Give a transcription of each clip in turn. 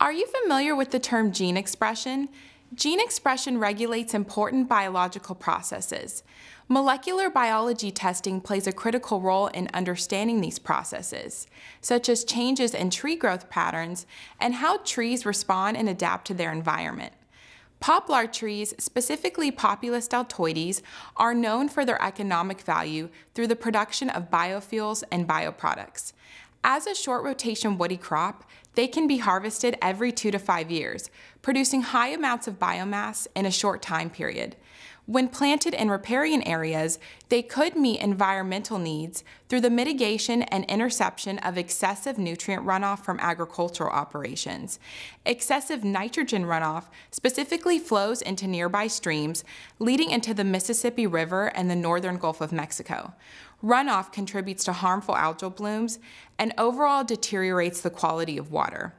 Are you familiar with the term gene expression? Gene expression regulates important biological processes. Molecular biology testing plays a critical role in understanding these processes, such as changes in tree growth patterns and how trees respond and adapt to their environment. Poplar trees, specifically Populus deltoides, are known for their economic value through the production of biofuels and bioproducts. As a short rotation woody crop, they can be harvested every two to five years, producing high amounts of biomass in a short time period. When planted in riparian areas, they could meet environmental needs through the mitigation and interception of excessive nutrient runoff from agricultural operations. Excessive nitrogen runoff specifically flows into nearby streams, leading into the Mississippi River and the northern Gulf of Mexico. Runoff contributes to harmful algal blooms and overall deteriorates the quality of water.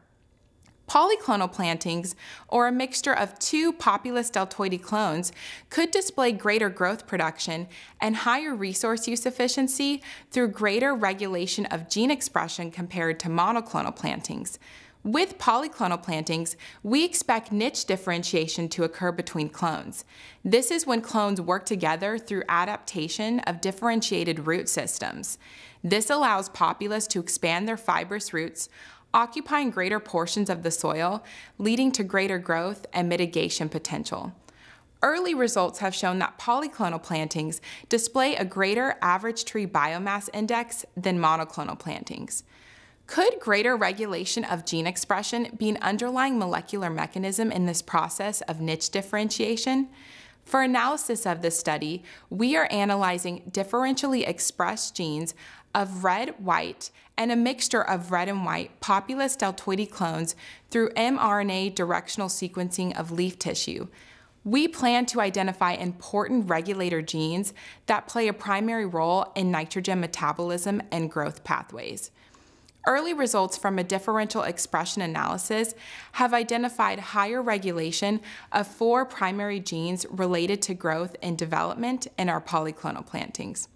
Polyclonal plantings, or a mixture of two populous deltoidy clones, could display greater growth production and higher resource use efficiency through greater regulation of gene expression compared to monoclonal plantings. With polyclonal plantings, we expect niche differentiation to occur between clones. This is when clones work together through adaptation of differentiated root systems. This allows Populus to expand their fibrous roots, occupying greater portions of the soil, leading to greater growth and mitigation potential. Early results have shown that polyclonal plantings display a greater average tree biomass index than monoclonal plantings. Could greater regulation of gene expression be an underlying molecular mechanism in this process of niche differentiation? For analysis of this study, we are analyzing differentially expressed genes of red, white, and a mixture of red and white populous deltoide clones through mRNA directional sequencing of leaf tissue. We plan to identify important regulator genes that play a primary role in nitrogen metabolism and growth pathways. Early results from a differential expression analysis have identified higher regulation of four primary genes related to growth and development in our polyclonal plantings.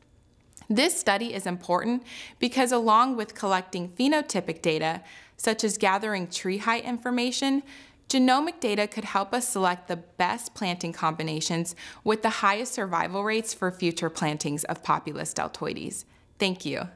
This study is important because along with collecting phenotypic data, such as gathering tree height information, genomic data could help us select the best planting combinations with the highest survival rates for future plantings of Populus deltoides. Thank you.